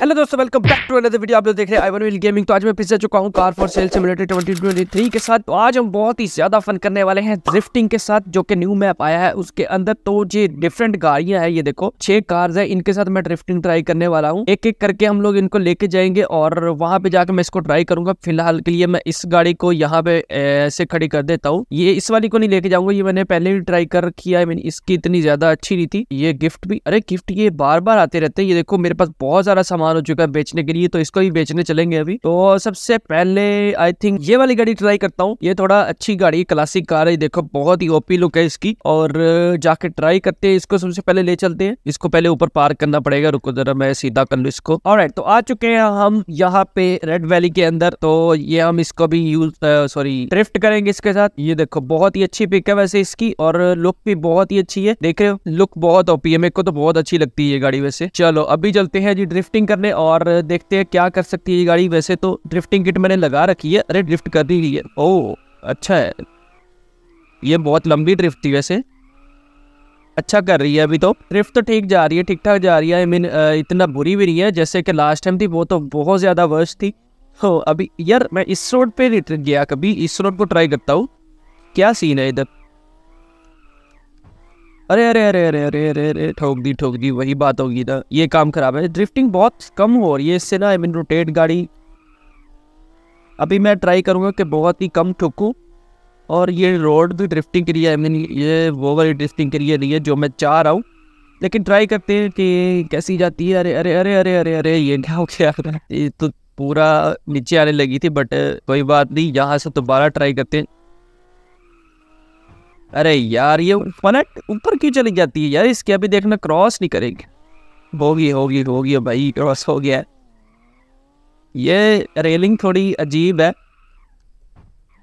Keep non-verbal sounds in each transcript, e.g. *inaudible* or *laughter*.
hello दोस्तों welcome back to another video आप लोग देख रहे हैं आई वन विल गेमिंग तो आज मैं पिछले चुका हूं कार फॉर सेल सिमुलेटर 2023 के साथ तो आज हम बहुत ही ज़्यादा फन करने वाले हैं ड्रिफ्टिंग के साथ जो कि न्यू मैप आया है उसके अंदर तो ये डिफरेंट गाड़ियां हैं ये देखो छह कार्स है इनके साथ मैं ड्रिफ्टिंग ट्राई करने वाला हूँ एक एक करके हम लोग इनको लेके जाएंगे और वहां पे जाकर मैं इसको ट्राई करूंगा फिलहाल के लिए मैं इस गाड़ी को यहाँ पे ऐसे खड़ी कर देता हूँ ये इस वाली को नहीं लेके जाऊंगा ये मैंने पहले भी ट्राई कर किया है इसकी इतनी ज्यादा अच्छी नहीं थी ये गिफ्ट भी अरे गिफ्ट ये बार बार आते रहते हैं ये देखो मेरे पास बहुत सारा सामान हो चुका है बेचने के लिए तो इसको भी बेचने चलेंगे अभी तो सबसे पहले आई थिंक ये वाली गाड़ी ट्राई करता हूँ ये थोड़ा अच्छी गाड़ी क्लासिक कार है देखो बहुत ही ओपी लुक है इसकी और जाके ट्राई करते हैं इसको सबसे पहले ले चलते हैं इसको पहले ऊपर पार्क करना पड़ेगा रुको जरा मैं सीधा कर लू इसको और तो आ चुके हैं हम यहाँ पे रेड वैली के अंदर तो ये हम इसको भी यूज सॉरी ड्रिफ्ट करेंगे इसके साथ ये देखो बहुत ही अच्छी पिक है वैसे इसकी और लुक भी बहुत ही अच्छी है देख रहे हो लुक बहुत ओपी है मेरे को तो बहुत अच्छी लगती है ये गाड़ी वैसे चलो अभी चलते हैं जी ड्रिफ्टिंग करने और देखते हैं क्या कर सकती है ये गाड़ी वैसे तो ड्रिफ्टिंग किट मैंने लगा रखी है अरे ड्रिफ्ट कर दी है ओह अच्छा है ये बहुत लंबी ड्रिफ्ट थी वैसे अच्छा कर रही है अभी तो ड्रिफ्ट तो ठीक जा रही है ठीक ठाक जा रही है आई मीन इतना बुरी भी नहीं है जैसे कि लास्ट टाइम थी वो तो बहुत ज़्यादा वर्ष थी हो अभी यार मैं इस रोड पर गया कभी इस रोड को ट्राई करता हूँ क्या सीन है इधर अरे अरे अरे अरे अरे अरे अरे ठोक दी ठोक दी वही बात होगी ना ये काम खराब है ड्रिफ्टिंग बहुत कम हो रही है इससे ना आई मीन रोटेट गाड़ी अभी मैं ट्राई करूँगा कि बहुत ही कम ठुकूँ और ये रोड भी ड्रिफ्टिंग के लिए आई मीन ये वो वाली ड्रिफ्टिंग के लिए नहीं है जो मैं चाह रहा हूँ लेकिन ट्राई करते हैं कि कैसी जाती है अरे अरे अरे अरे अरे अरे ये क्या हो गया ये तो पूरा नीचे आने लगी थी बट कोई बात नहीं यहाँ से दोबारा ट्राई करते हैं अरे यार ये पलट ऊपर क्यों चली जाती है यार इसके अभी देखना क्रॉस नहीं करेंगे होगी होगी होगी भाई क्रॉस हो गया ये रेलिंग थोड़ी अजीब है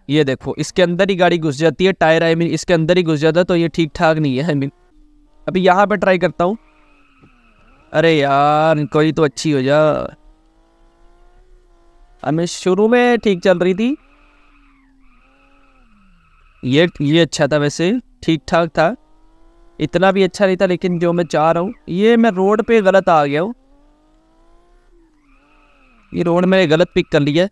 ये देखो इसके अंदर ही गाड़ी घुस जाती है टायर आई मीन इसके अंदर ही घुस जाता है तो ये ठीक ठाक नहीं है आई मीन अभी यहाँ पे ट्राई करता हूँ अरे यार कोई तो अच्छी हो जा हमें शुरू में ठीक चल रही थी ये ये अच्छा था वैसे ठीक ठाक था इतना भी अच्छा नहीं था लेकिन जो मैं चाह रहा हूँ ये मैं रोड पे गलत आ गया हूँ ये रोड मैंने गलत पिक कर लिया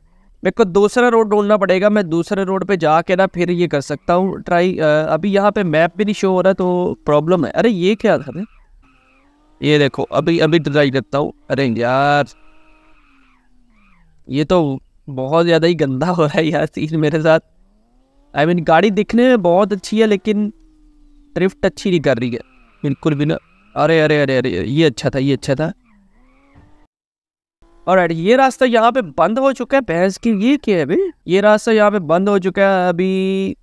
मेरे को दूसरा रोड ढूंढना पड़ेगा मैं दूसरे रोड पे जाके ना फिर ये कर सकता हूँ ट्राई अभी यहाँ पे मैप भी नहीं शो हो रहा तो प्रॉब्लम है अरे ये क्या था मैं ये देखो अभी अभी ट्राई करता हूँ अरे यार ये तो बहुत ज़्यादा ही गंदा हो रहा है यार सीन मेरे साथ आई मीन गाड़ी दिखने में बहुत अच्छी है लेकिन ड्रिफ्ट अच्छी नहीं कर रही है बिल्कुल भी ना अरे अरे अरे अरे ये अच्छा था ये अच्छा था और right, ये रास्ता यहाँ पे बंद हो चुका है भैंस की ये क्या है भाई ये रास्ता यहाँ पे बंद हो चुका है अभी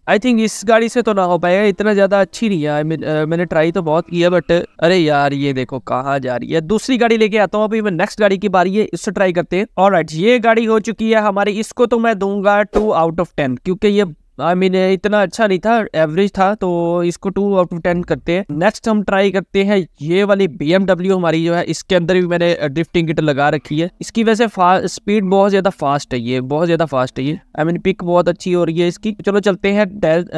आई थिंक इस गाड़ी से तो ना हो पाएगा इतना ज़्यादा अच्छी नहीं है आई मीन मैंने ट्राई तो बहुत किया है बट अरे यार ये देखो कहाँ जा रही है दूसरी गाड़ी लेके आता हूँ अभी मैं नेक्स्ट गाड़ी की बारी है इससे ट्राई करते हैं और ये गाड़ी हो चुकी है हमारी इसको तो मैं दूंगा टू आउट ऑफ टेन क्योंकि ये आई मीन इतना अच्छा नहीं था एवरेज था तो इसको टू आउट ऑफ टेन करते हैं नेक्स्ट हम ट्राई करते हैं ये वाली बी हमारी जो है इसके अंदर भी मैंने ड्रिफ्टिंग uh, किट लगा रखी है इसकी वजह से स्पीड बहुत ज्यादा फास्ट है ये बहुत ज्यादा फास्ट है ये आई मीन पिक बहुत अच्छी हो रही है इसकी चलो चलते हैं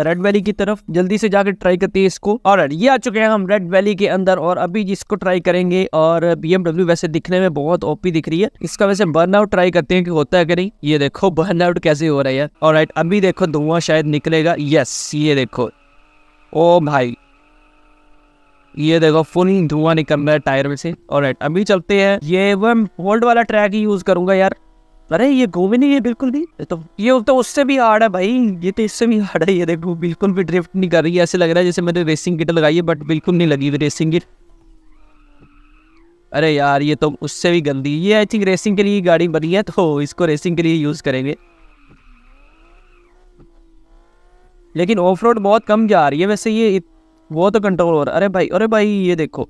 रेड वैली की तरफ जल्दी से जाकर ट्राई करते हैं इसको और ये आ चुके हैं हम रेड वैली के अंदर और अभी इसको ट्राई करेंगे और बी वैसे दिखने में बहुत ओपी दिख रही है इसका वैसे बर्न आउट ट्राई करते हैं कि होता है कि नहीं ये देखो बर्न आउट कैसे हो रहा है और राइट अभी देखो धुआं शायद निकलेगा यस ये देखो ओ भाई ये देखो फुल धुआं निकल रहा है टायर में से और राइट अभी चलते हैं ये मैं होल्ड वाला ट्रैक ही यूज़ करूंगा यार अरे ये गोभी नहीं है बिल्कुल भी तो ये तो उससे भी हार्ड है भाई ये तो इससे भी हार्ड है ये देखो बिल्कुल भी ड्रिफ्ट नहीं कर रही है ऐसे लग रहा है जैसे मैंने रेसिंग किट लगाई है बट बिल्कुल नहीं लगी हुई रेसिंग किट अरे यार ये तो उससे भी गंदी ये आई थिंक रेसिंग के लिए गाड़ी बनी है तो इसको रेसिंग के लिए यूज़ करेंगे लेकिन ऑफ रोड बहुत कम जा रही है वैसे ये वो तो कंट्रोल हो रहा है अरे भाई अरे भाई ये देखो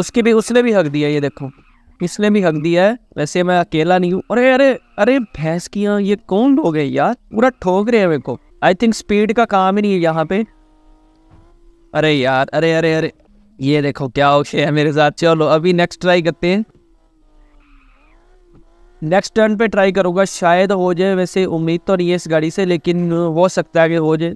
उसके भी उसने भी हक दिया ये देखो इसने भी हक दिया है वैसे मैं अकेला नहीं हूँ अरे अरे अरे भैंस की ये कौन लोग है यार पूरा ठोक रहे हैं मेरे को आई थिंक स्पीड का काम ही नहीं है यहाँ पे अरे यार अरे अरे अरे ये देखो क्या ओके है मेरे साथ चलो अभी नेक्स्ट ट्राई करते हैं नेक्स्ट टर्न पे ट्राई करूँगा शायद हो जाए वैसे उम्मीद तो नहीं है इस गाड़ी से लेकिन हो सकता है कि हो जाए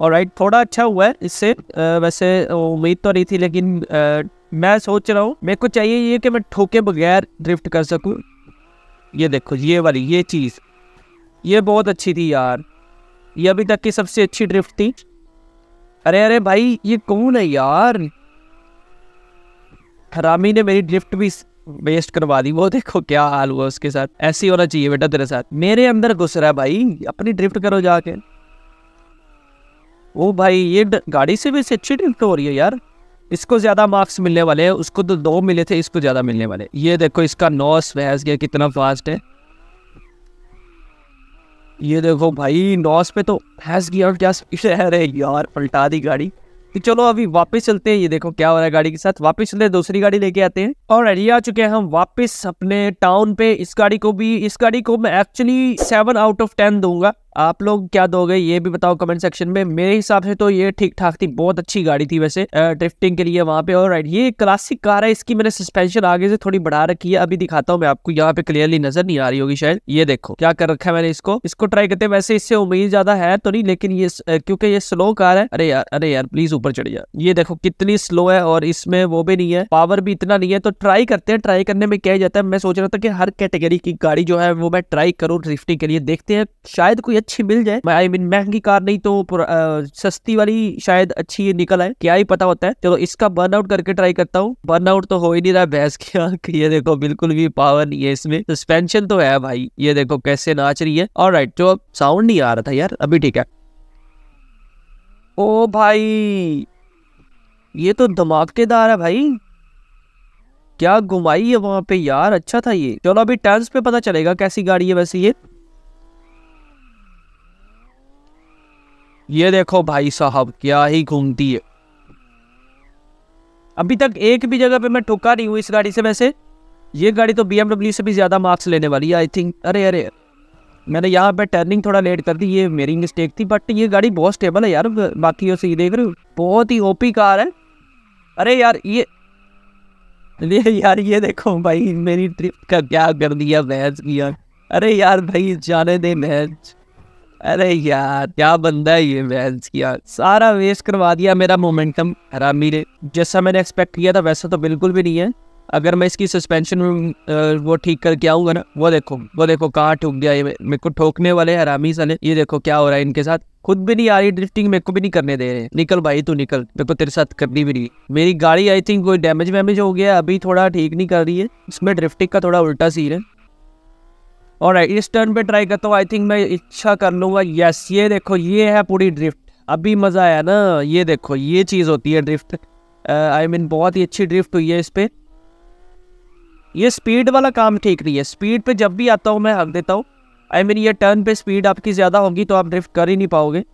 और राइट थोड़ा अच्छा हुआ है इससे वैसे उम्मीद तो नहीं थी लेकिन आ, मैं सोच रहा हूँ मेरे को चाहिए ये कि मैं ठोके बगैर ड्रिफ्ट कर सकूँ ये देखो ये वाली ये चीज़ ये बहुत अच्छी थी यार ये अभी तक की सबसे अच्छी ड्रिफ्ट थी अरे अरे भाई ये कौन है यार हरामी ने मेरी ड्रिफ्ट भी वेस्ट करवा दी वो देखो क्या हाल हुआ उसके साथ ऐसे ही होना चाहिए बेटा तेरे साथ मेरे अंदर घुस रहा है भाई अपनी ड्रिफ्ट करो जाके ओ भाई ये गाड़ी से भी इससे अच्छी ड्रिफ्ट हो रही है यार इसको ज़्यादा मार्क्स मिलने वाले हैं उसको तो दो मिले थे इसको ज़्यादा मिलने वाले ये देखो इसका नॉस बहस गया कितना फास्ट है ये देखो भाई नॉस पे तो फैस गया और क्या है यार पलटा दी गाड़ी तो चलो अभी वापस चलते हैं ये देखो क्या हो रहा है गाड़ी के साथ वापस चलते हैं दूसरी गाड़ी लेके आते हैं और ये आ चुके हैं हम वापस अपने टाउन पे इस गाड़ी को भी इस गाड़ी को मैं actually seven out of ten दूंगा आप लोग क्या दोगे ये भी बताओ कमेंट सेक्शन में मेरे हिसाब से तो ये ठीक ठाक थी बहुत अच्छी गाड़ी थी वैसे ड्रिफ्टिंग के लिए वहाँ पे और राइट ये क्लासिक कार है इसकी मैंने सस्पेंशन आगे से थोड़ी बढ़ा रखी है अभी दिखाता हूँ मैं आपको यहाँ पे क्लियरली नजर नहीं आ रही होगी शायद ये देखो क्या कर रखा है मैंने इसको इसको ट्राई करते वैसे इससे उम्मीद ज्यादा है तो नहीं लेकिन ये क्योंकि ये स्लो कार है अरे यार अरे यार प्लीज ऊपर चढ़ जा ये देखो कितनी स्लो है और इसमें वो भी नहीं है पावर भी इतना नहीं है तो ट्राई करते हैं ट्राई करने में क्या जाता है मैं सोच रहा था कि हर कैटेगरी की गाड़ी जो है वो मैं ट्राई करूँ ड्रिफ्टिंग के लिए देखते हैं शायद कोई अच्छी मिल जाए मैं आई मीन महंगी कार नहीं तो सस्ती वाली शायद अच्छी निकल आए क्या ही पता होता है चलो इसका बर्न आउट करके ट्राई करता हूँ बर्न आउट तो हो ही नहीं रहा भैंस की आंख ये देखो बिल्कुल भी पावर नहीं है इसमें सस्पेंशन तो है भाई ये देखो कैसे नाच रही है और राइट जो अब साउंड नहीं आ रहा था यार अभी ठीक है ओ भाई ये तो धमाकेदार है भाई क्या घुमाई है वहां पे यार अच्छा था ये चलो अभी टर्न्स पे पता चलेगा कैसी गाड़ी है वैसे ये ये देखो भाई साहब क्या ही घूमती है अभी तक एक भी जगह पे मैं ठुका नहीं हूँ इस गाड़ी से वैसे ये गाड़ी तो बी से भी ज़्यादा मार्क्स लेने वाली है आई थिंक अरे अरे मैंने यहाँ पे टर्निंग थोड़ा लेट कर दी ये मेरी मिस्टेक थी बट ये गाड़ी बहुत स्टेबल है यार बाकी से देख रहे हो बहुत ही ओपी कार है अरे यार ये अरे यार ये देखो भाई मेरी ट्रिप का क्या कर दिया मैच किया अरे यार भाई जाने दे मैच अरे यार क्या बंदा है ये वैल्स यार सारा वेस्ट करवा दिया मेरा मोमेंटम हरामी ने जैसा मैंने एक्सपेक्ट किया था वैसा तो बिल्कुल भी नहीं है अगर मैं इसकी सस्पेंशन वो ठीक करके आऊँगा ना वो देखो वो देखो कहाँ ठोक गया ये मेरे को ठोकने वाले हरामी साले ये देखो क्या हो रहा है इनके साथ खुद भी नहीं आ रही ड्रिफ्टिंग मेरे को भी नहीं करने दे रहे निकल भाई तू निकल मेरे को तेरे साथ करनी भी नहीं मेरी गाड़ी आई थिंक कोई डैमेज वैमेज हो गया अभी थोड़ा ठीक नहीं कर रही है इसमें ड्रिफ्टिंग का थोड़ा उल्टा सीर है और इस टर्न पे ट्राई करता हूँ आई थिंक मैं इच्छा कर लूँगा यस ये देखो ये है पूरी ड्रिफ्ट अभी मज़ा आया ना ये देखो ये चीज़ होती है drift I uh, mean I mean, बहुत ही अच्छी ड्रिफ्ट हुई है इस पर ये स्पीड वाला काम ठीक नहीं है स्पीड पे जब भी आता हूँ मैं हक देता हूँ आई मीन ये टर्न पे स्पीड आपकी ज़्यादा होगी तो आप ड्रिफ्ट कर ही नहीं पाओगे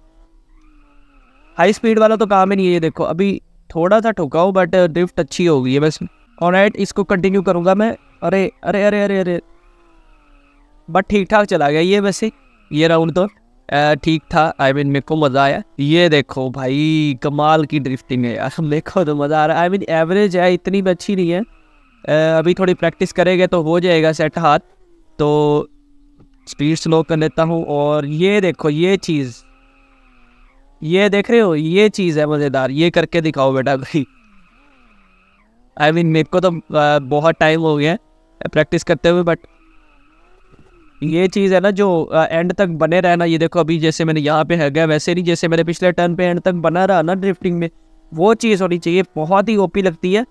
हाई स्पीड वाला तो काम ही नहीं है ये देखो अभी थोड़ा सा ठुकाऊ बट ड्रिफ्ट अच्छी होगी है बस और इसको कंटिन्यू करूँगा मैं अरे अरे अरे अरे अरे, अरे बट ठीक ठाक चला गया ये वैसे ये राउंड तो ठीक था आई मीन मेरे को मज़ा आया ये देखो भाई कमाल की ड्रिफ्टिंग है यार देखो *laughs* तो मज़ा आ रहा है आई मीन एवरेज है इतनी भी अच्छी नहीं है आ, अभी थोड़ी प्रैक्टिस करेंगे तो हो जाएगा सेट हाथ तो स्पीड स्लो कर लेता हूँ और ये देखो ये चीज़ ये देख रहे हो ये चीज़ है मज़ेदार ये करके दिखाओ बेटा भाई आई मीन मेरे को तो बहुत टाइम हो गया प्रैक्टिस करते हुए बट ये चीज़ है ना जो एंड तक बने रहना ये देखो अभी जैसे मैंने यहाँ पे है गया वैसे नहीं जैसे मैंने पिछले टर्न पे एंड तक बना रहा ना ड्रिफ्टिंग में वो चीज़ होनी चाहिए बहुत ही ओपी लगती है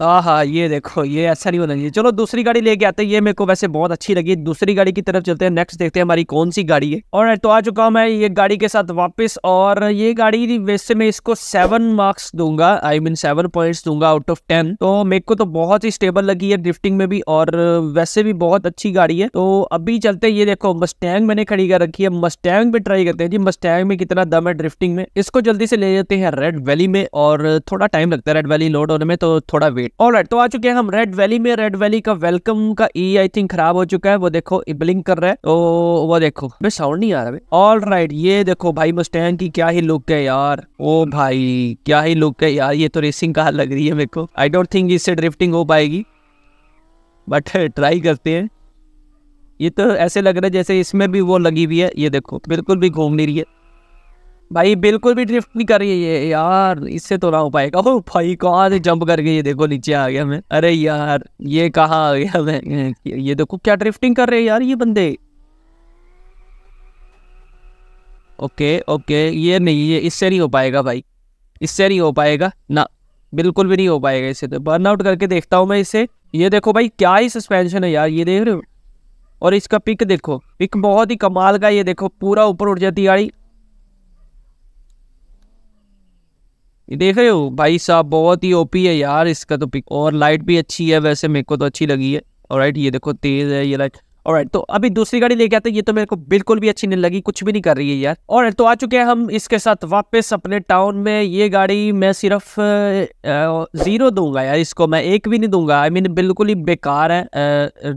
हाँ हाँ ये देखो ये ऐसा नहीं होना चाहिए चलो दूसरी गाड़ी लेके आते हैं ये मेरे को वैसे बहुत अच्छी लगी दूसरी गाड़ी की तरफ चलते हैं नेक्स्ट देखते हैं हमारी कौन सी गाड़ी है और तो आ चुका हूँ मैं ये गाड़ी के साथ वापस और ये गाड़ी वैसे मैं इसको सेवन मार्क्स दूंगा आई मीन सेवन पॉइंट दूंगा आउट ऑफ टेन तो मेरे को तो बहुत ही स्टेबल लगी है ड्रिफ्टिंग में भी और वैसे भी बहुत अच्छी गाड़ी है तो अभी चलते ये देखो मस्टैंग मैंने खड़ी कर रखी है मस्टैंग भी ट्राई करते हैं जी मस्टैंग में कितना दम है ड्रिफ्टिंग में इसको जल्दी से ले जाते हैं रेड वैली में और थोड़ा टाइम लगता है रेड वैली लोड होने में तो थोड़ा वेट जी और तो आ चुके हैं हम रेड वैली में रेड वैली का वेलकम का ई आई थिंक खराब हो चुका है वो देखो ब्लिंक कर रहा है तो वो देखो मैं साउंड नहीं आ रहा ऑल राइट ये देखो भाई मुस्टैंग की क्या ही लुक है यार ओ भाई क्या ही लुक है यार ये तो रेसिंग कार लग रही है मेरे को आई डोंट थिंक इससे ड्रिफ्टिंग हो पाएगी बट ट्राई *laughs* करते हैं ये तो ऐसे लग रहा है जैसे इसमें भी वो लगी हुई है ये देखो बिल्कुल भी घूम नहीं रही है भाई बिल्कुल भी ड्रिफ्ट नहीं कर रही है ये यार इससे तो ना हो पाएगा ओ भाई कहाँ से जंप करके ये देखो नीचे आ गया मैं अरे यार ये कहाँ आ गया मैं ये देखो क्या ड्रिफ्टिंग कर रहे हैं यार ये बंदे ओके ओके ये नहीं ये इससे नहीं हो पाएगा भाई इससे नहीं हो पाएगा ना बिल्कुल भी नहीं हो पाएगा इससे तो बर्न आउट करके देखता हूँ मैं इसे ये देखो भाई क्या ही सस्पेंशन है यार ये देख रहे हो और इसका पिक देखो पिक बहुत ही कमाल का ये देखो पूरा ऊपर उठ जाती गाड़ी देख रहे हो भाई साहब बहुत ही ओपी है यार इसका तो पिक और लाइट भी अच्छी है वैसे मेरे को तो अच्छी लगी है और राइट ये देखो तेज़ है ये लाइट और तो अभी दूसरी गाड़ी लेके आते हैं ये तो मेरे को बिल्कुल भी अच्छी नहीं लगी कुछ भी नहीं कर रही है यार और तो आ चुके हैं हम इसके साथ वापस अपने टाउन में ये गाड़ी मैं सिर्फ जीरो दूंगा यार इसको मैं एक भी नहीं दूंगा आई I मीन mean, बिल्कुल ही बेकार है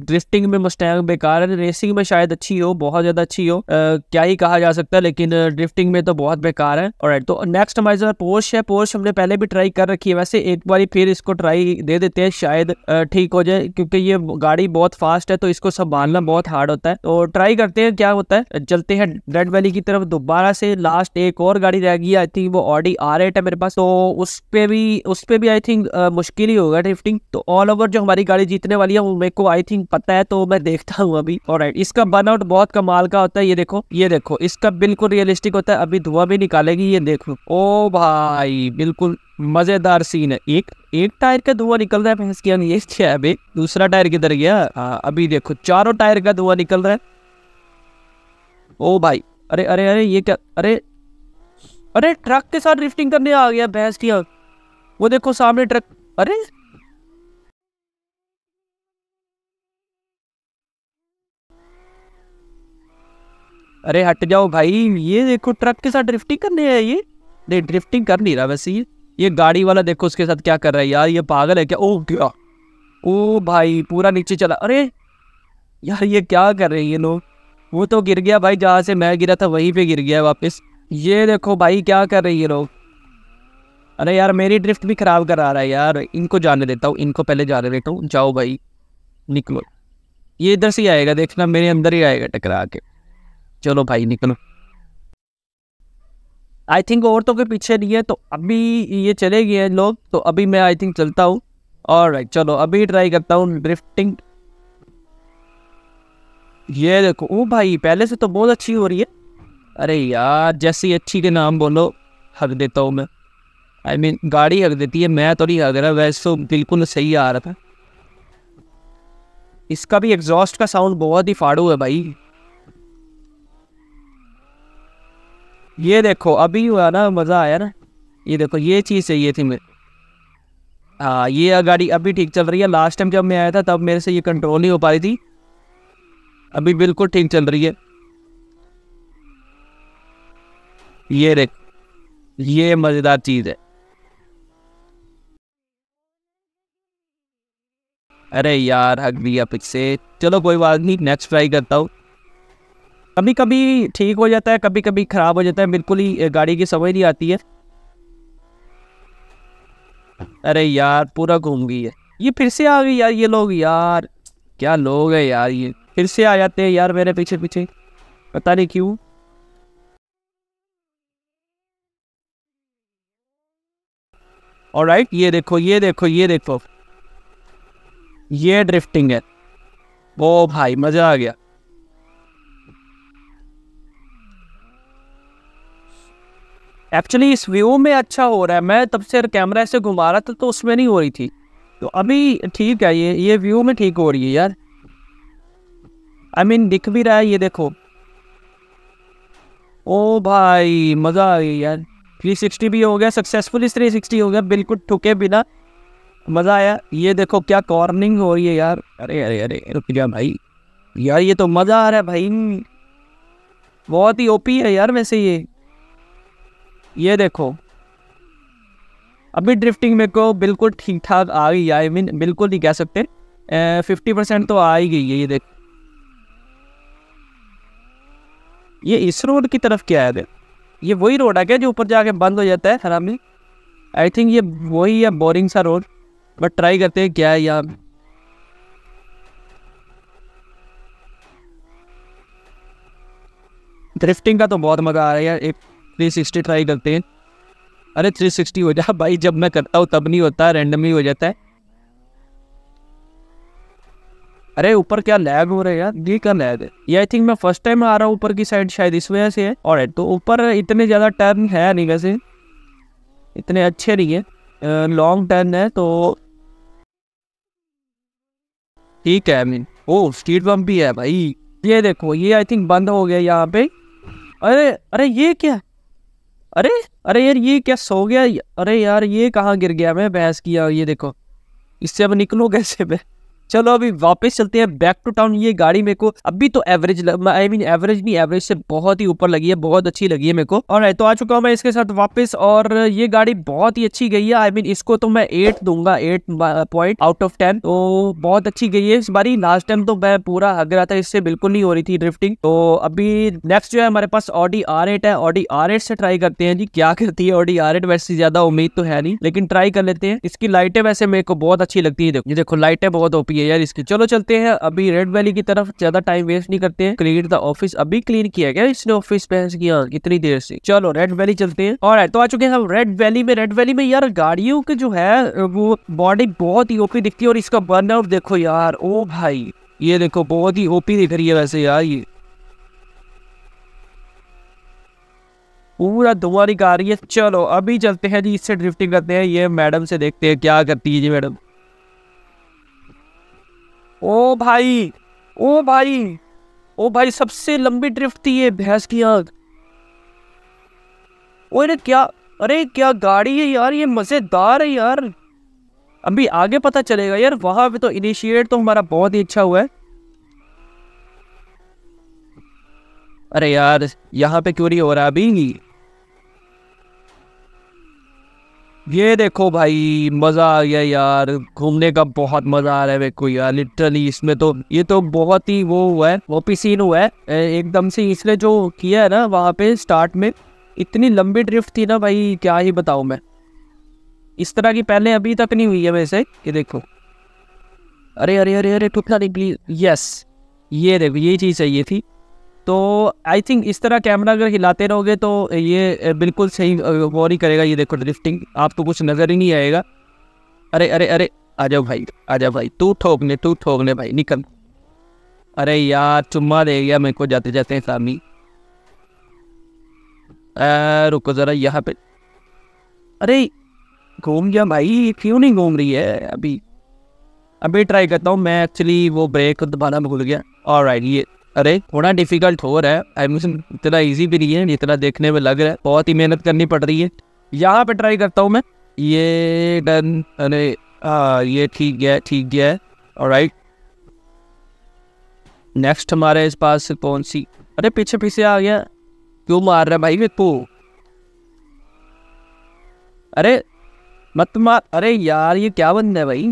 ड्रिफ्टिंग में मस्टैंग बेकार है रेसिंग में शायद अच्छी हो बहुत ज्यादा अच्छी हो आ, क्या ही कहा जा सकता है लेकिन ड्रिफ्टिंग में तो बहुत बेकार है और तो नेक्स्ट हमारे साथ पोर्स है पोर्स हमने पहले भी ट्राई कर रखी है वैसे एक बार फिर इसको ट्राई दे देते हैं शायद ठीक हो जाए क्योंकि ये गाड़ी बहुत फास्ट है तो इसको संभालना निकलना बहुत हार्ड होता है तो ट्राई करते हैं क्या होता है चलते हैं डेड वैली की तरफ दोबारा से लास्ट एक और गाड़ी रह गई आई थिंक वो ऑडी आर एट है मेरे पास तो उस पे भी उस पे भी आई थिंक मुश्किल ही होगा ड्रिफ्टिंग तो ऑल ओवर जो हमारी गाड़ी जीतने वाली है वो मेरे को आई थिंक पता है तो मैं देखता हूँ अभी और इसका बर्नआउट बहुत कमाल का होता है ये देखो ये देखो इसका बिल्कुल रियलिस्टिक होता है अभी धुआं भी निकालेगी ये देखो ओ भाई बिल्कुल मज़ेदार सीन है एक एक टायर का धुआं निकल रहा है भैंस की ये क्या अभी दूसरा टायर किधर गया आ, अभी देखो चारों टायर का धुआं निकल रहा है ओ भाई अरे अरे अरे ये क्या अरे अरे ट्रक के साथ ड्रिफ्टिंग करने आ गया भैंस की वो देखो सामने ट्रक अरे अरे हट जाओ भाई ये देखो ट्रक के साथ ड्रिफ्टिंग करने है ये नहीं ड्रिफ्टिंग कर नहीं रहा वैसे ये ये गाड़ी वाला देखो उसके साथ क्या कर रहा है यार ये पागल है क्या ओ क्या ओ भाई पूरा नीचे चला अरे यार ये क्या कर रहे हैं ये लोग वो तो गिर गया भाई जहाँ से मैं गिरा था वहीं पे गिर गया वापस ये देखो भाई क्या कर रहे हैं ये लोग अरे यार मेरी ड्रिफ्ट भी ख़राब करा रहा है यार इनको जाने देता हूँ इनको पहले जाने देता हूँ जाओ भाई निकलो ये इधर से ही आएगा देखना मेरे अंदर ही आएगा टकरा के चलो भाई निकलो आई थिंक औरतों के पीछे नहीं है तो अभी ये चले गए हैं लोग तो अभी मैं आई थिंक चलता हूँ और राइट चलो अभी ट्राई करता हूँ ड्रिफ्टिंग ये देखो ओ भाई पहले से तो बहुत अच्छी हो रही है अरे यार जैसी अच्छी के नाम बोलो हक देता हूँ मैं आई I मीन mean, गाड़ी हक देती है मैं तो नहीं हक रहा वैसे तो बिल्कुल सही आ रहा था इसका भी एग्जॉस्ट का साउंड बहुत ही फाड़ू है भाई ये देखो अभी हुआ ना मज़ा आया ना ये देखो ये चीज़ चाहिए थी मेरे हाँ ये गाड़ी अभी ठीक चल रही है लास्ट टाइम जब मैं आया था तब मेरे से ये कंट्रोल नहीं हो पा रही थी अभी बिल्कुल ठीक चल रही है ये देख ये मज़ेदार चीज़ है अरे यार हक दिया पिक से चलो कोई बात नहीं नेक्स्ट ट्राई करता हूँ कभी कभी ठीक हो जाता है कभी कभी ख़राब हो जाता है बिल्कुल ही गाड़ी की समझ नहीं आती है अरे यार पूरा घूम गई है ये फिर से आ गई यार ये लोग यार क्या लोग है यार ये फिर से आ जाते हैं यार मेरे पीछे पीछे पता नहीं क्यों और राइट ये देखो ये देखो ये देखो ये ड्रिफ्टिंग है वो भाई मज़ा आ गया एक्चुअली इस व्यू में अच्छा हो रहा है मैं तब से कैमरा ऐसे घुमा रहा था तो उसमें नहीं हो रही थी तो अभी ठीक है ये ये व्यू में ठीक हो रही है यार आई I मीन mean, दिख भी रहा है ये देखो ओ भाई मज़ा आ गया यार 360 भी हो गया सक्सेसफुल इस 360 हो गया बिल्कुल ठुके बिना मज़ा आया ये देखो क्या कॉर्निंग हो रही है यार अरे अरे अरे रुक जा भाई यार ये तो मज़ा आ रहा है भाई बहुत ही ओपी है यार वैसे ये ये देखो अभी ड्रिफ्टिंग मेरे को बिल्कुल ठीक ठाक आ गई आई मीन बिल्कुल नहीं कह सकते फिफ्टी परसेंट तो आ ही गई है ये देख ये इस रोड की तरफ क्या है देख ये वही रोड है क्या जो ऊपर जाके बंद हो जाता है हरामी आई थिंक ये वही है बोरिंग सा रोड बट ट्राई करते हैं क्या है यहाँ ड्रिफ्टिंग का तो बहुत मज़ा आ रहा है यार एक थ्री सिक्सटी ट्राई करते हैं अरे थ्री सिक्सटी हो जा भाई जब मैं करता हूँ तब नहीं होता रेंडमली हो जाता है अरे ऊपर क्या लैग हो रहा है यार ये क्या लैग है ये आई थिंक मैं फर्स्ट टाइम आ रहा हूँ ऊपर की साइड शायद इस वजह से है और तो ऊपर इतने ज़्यादा टर्न है नहीं वैसे इतने अच्छे नहीं है लॉन्ग टर्न है तो ठीक है I mean oh street bump भी है भाई ये देखो ये आई थिंक बंद हो गया यहाँ पे अरे अरे ये क्या अरे अरे यार ये क्या सो गया अरे यार ये कहाँ गिर गया मैं बहस किया ये देखो इससे अब निकलो कैसे मैं चलो अभी वापस चलते हैं बैक टू टाउन ये गाड़ी मेरे को अभी तो एवरेज आई मीन एवरेज नहीं एवरेज से बहुत ही ऊपर लगी है बहुत अच्छी लगी है मेरे को और तो आ चुका हूँ मैं इसके साथ वापस और ये गाड़ी बहुत ही अच्छी गई है आई I मीन mean, इसको तो मैं एट दूंगा eight point out of ten तो बहुत अच्छी गई है इस बारी लास्ट टाइम तो मैं पूरा हग रहा था इससे बिल्कुल नहीं हो रही थी ड्रिफ्टिंग तो अभी नेक्स्ट जो है हमारे पास ऑडी आर है ऑडी आर से ट्राई करते हैं जी क्या करती है ऑडी आर वैसे ज्यादा उम्मीद तो है नहीं लेकिन ट्राई कर लेते हैं इसकी लाइटें वैसे मेरे को बहुत अच्छी लगती है देखो लाइटें बहुत ओपी है यार इसकी चलो चलते हैं अभी रेड वैली की तरफ ज्यादा टाइम वेस्ट नहीं करते हैं क्लीन द ऑफिस अभी क्लीन किया गया इसने ऑफिस पहन किया कितनी देर से चलो रेड वैली चलते हैं और तो आ चुके हैं हम रेड वैली में रेड वैली में यार गाड़ियों के जो है वो बॉडी बहुत ही ओपी दिखती है और इसका बर्न आउट देखो यार ओ भाई ये देखो बहुत ही ओपी दिख रही है वैसे यार ये पूरा धुआं निकाल रही है चलो अभी चलते हैं जी इससे ड्रिफ्टिंग करते हैं ये मैडम से देखते हैं क्या करती है जी मैडम ओ भाई ओ भाई ओ भाई सबसे लंबी ड्रिफ्ट थी ये भैंस की आग ओ अरे क्या अरे क्या गाड़ी है यार ये मज़ेदार है यार अभी आगे पता चलेगा यार वहां पे तो इनिशिएट तो हमारा बहुत ही अच्छा हुआ है अरे यार यहाँ पे क्यों नहीं हो रहा अभी ये देखो भाई मज़ा आ गया यार घूमने का बहुत मज़ा आ रहा है को यार लिटरली इसमें तो ये तो बहुत ही वो हुआ है वो भी सीन हुआ है एकदम से इसने जो किया है ना वहाँ पे स्टार्ट में इतनी लंबी ड्रिफ्ट थी ना भाई क्या ही बताऊँ मैं इस तरह की पहले अभी तक नहीं हुई है वैसे ये देखो अरे अरे अरे अरे ठुकना नहीं प्लीज़ यस ये देखो ये चीज़ चाहिए थी तो आई थिंक इस तरह कैमरा अगर हिलाते रहोगे तो ये बिल्कुल सही गौर ही करेगा ये देखो ड्रिफ्टिंग आपको कुछ नज़र ही नहीं आएगा अरे अरे अरे आ जाओ भाई आ जाओ भाई तू ठोकने तू ठोकने भाई निकल अरे यार चुम्मा दे गया मेरे को जाते जाते हैं सामी रुको ज़रा यहाँ पे अरे घूम गया भाई क्यों नहीं घूम रही है अभी अभी ट्राई करता हूँ मैं एक्चुअली वो ब्रेक दबाना भूल गया और ये अरे थोड़ा डिफिकल्ट हो रहा है आई मीन इतना ईजी भी नहीं है इतना देखने में लग रहा है बहुत ही मेहनत करनी पड़ रही है यहाँ पे ट्राई करता हूँ मैं ये डन अरे हाँ ये ठीक गया ठीक गया है और राइट नेक्स्ट हमारे इस पास कौन सी अरे पीछे पीछे आ गया क्यों मार रहा है भाई मेरे को अरे मत मार अरे यार ये क्या बंद है भाई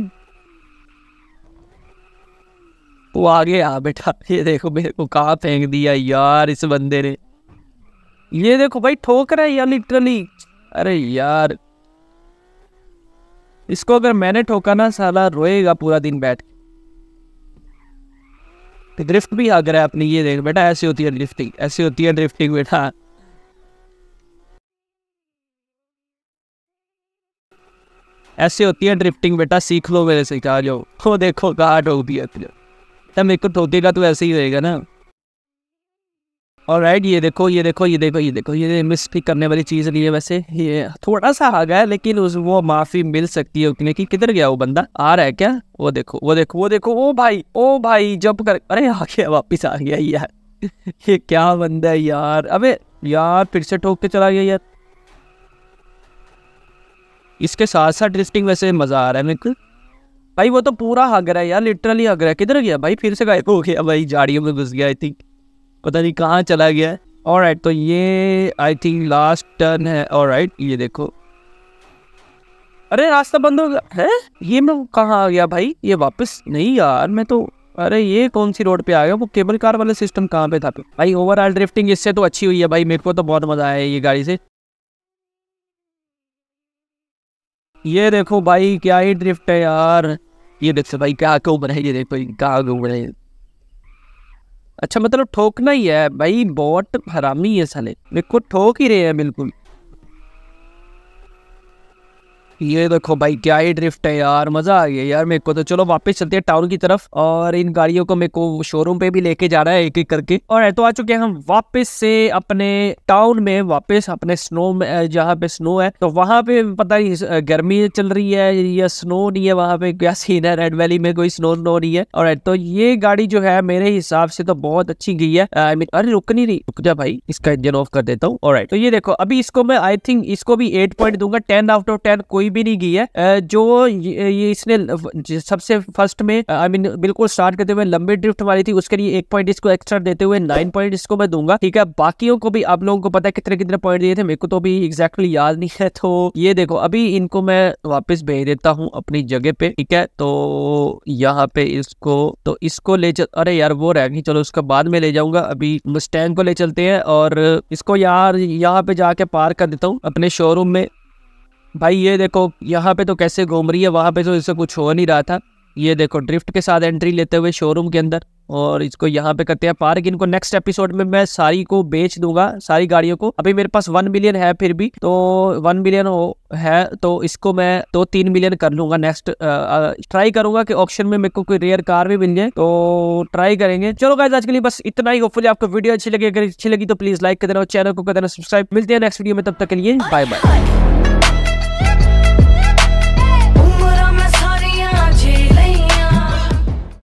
वो आगे आ बेटा ये देखो मेरे को कहाँ फेंक दिया यार इस बंदे ने ये देखो भाई ठोक रहा है यार लिटरली अरे यार इसको अगर मैंने ठोका ना साला रोएगा पूरा दिन बैठ के ड्रिफ्ट तो भी आ गया अपनी ये देख बेटा ऐसी होती है ड्रिफ्टिंग ऐसी होती है ड्रिफ्टिंग बेटा ऐसे होती है ड्रिफ्टिंग बेटा सीख लो मेरे से क्या जो वो देखो कहा ठोक दिया तब तो मेरे को ठोकेगा तो ऐसे ही रहेगा ना और राइट ये देखो ये देखो ये देखो ये देखो ये मिस भी करने वाली चीज़ नहीं है वैसे ये थोड़ा सा आ गया लेकिन उस वो माफ़ी मिल सकती है उतने की किधर गया वो बंदा आ रहा है क्या वो देखो वो देखो वो देखो ओ भाई ओ भाई जब कर अरे आ गया वापस आ गया यार *laughs* ये क्या बंदा है यार अबे यार फिर से ठोक के चला गया यार इसके साथ साथ ड्रिफ्टिंग वैसे मज़ा आ रहा है मेरे को भाई वो तो पूरा हग रहा है यार लिटरली हग रहा है किधर गया भाई फिर से गायब हो गया भाई झाड़ियों में घुस गया आई थिंक पता नहीं कहाँ चला गया और राइट तो ये आई थिंक लास्ट टर्न है और राइट ये देखो अरे रास्ता बंद हो गया है ये मैं कहाँ आ गया भाई ये वापस नहीं यार मैं तो अरे ये कौन सी रोड पे आ गया वो केबल कार वाला सिस्टम कहाँ पे था पे भाई ओवरऑल ड्रिफ्टिंग इससे तो अच्छी हुई है भाई मेरे को तो बहुत मज़ा आया ये गाड़ी से ये देखो भाई क्या ही ड्रिफ्ट है यार ये देख भाई क्या क्यों बनाई ये देखो क्या क्यों बनाई अच्छा मतलब ठोकना ही है भाई बहुत हरामी है साले देखो ठोक ही रहे हैं बिल्कुल ये देखो भाई क्या ही ड्रिफ्ट है यार मजा आ गया यार मेरे को तो चलो वापस चलते हैं टाउन की तरफ और इन गाड़ियों को मेरे को शोरूम पे भी लेके जाना है एक एक करके और तो आ चुके हैं हम वापस से अपने टाउन में वापस अपने स्नो में जहाँ पे स्नो है तो वहाँ पे पता नहीं गर्मी चल रही है या स्नो नहीं है वहाँ पे क्या सीन है रेड वैली में कोई स्नो स्नो नहीं है और तो ये गाड़ी जो है मेरे हिसाब से तो बहुत अच्छी गई है आई मीन अरे रुक नहीं रही रुक जा भाई इसका इंजन ऑफ कर देता हूँ और तो ये देखो अभी इसको मैं आई थिंक इसको भी एट पॉइंट दूंगा टेन आउट ऑफ टेन कोई कोई भी नहीं की है जो ये इसने सबसे फर्स्ट में आई मीन बिल्कुल स्टार्ट करते हुए लंबी ड्रिफ्ट मारी थी उसके लिए एक पॉइंट इसको एक्स्ट्रा देते हुए नाइन पॉइंट इसको मैं दूंगा ठीक है बाकियों को भी आप लोगों को पता है कितने कितने पॉइंट दिए थे मेरे को तो अभी एग्जैक्टली याद नहीं है तो ये देखो अभी इनको मैं वापस भेज देता हूँ अपनी जगह पे ठीक है तो यहाँ पे इसको तो इसको ले चल अरे यार वो रह गई चलो उसका बाद में ले जाऊंगा अभी मुस्टैंग को ले चलते हैं और इसको यार यहाँ पे जाके पार कर देता हूँ अपने शोरूम में भाई ये देखो यहाँ पे तो कैसे घूम रही है वहाँ पे तो इससे कुछ हो नहीं रहा था ये देखो ड्रिफ्ट के साथ एंट्री लेते हुए शोरूम के अंदर और इसको यहाँ पे करते हैं पार्क इनको नेक्स्ट एपिसोड में मैं सारी को बेच दूंगा सारी गाड़ियों को अभी मेरे पास वन मिलियन है फिर भी तो वन मिलियन हो है तो इसको मैं दो तीन मिलियन कर लूंगा नेक्स्ट ट्राई करूंगा कि ऑप्शन में मेरे को कोई रेयर कार भी मिल जाए तो ट्राई करेंगे चलो गाइज आज के लिए बस इतना ही होपफुली आपको वीडियो अच्छी लगी अगर अच्छी लगी तो प्लीज लाइक कर देना चैनल को कर देना सब्सक्राइब मिलते हैं नेक्स्ट वीडियो में तब तक के लिए बाय बाय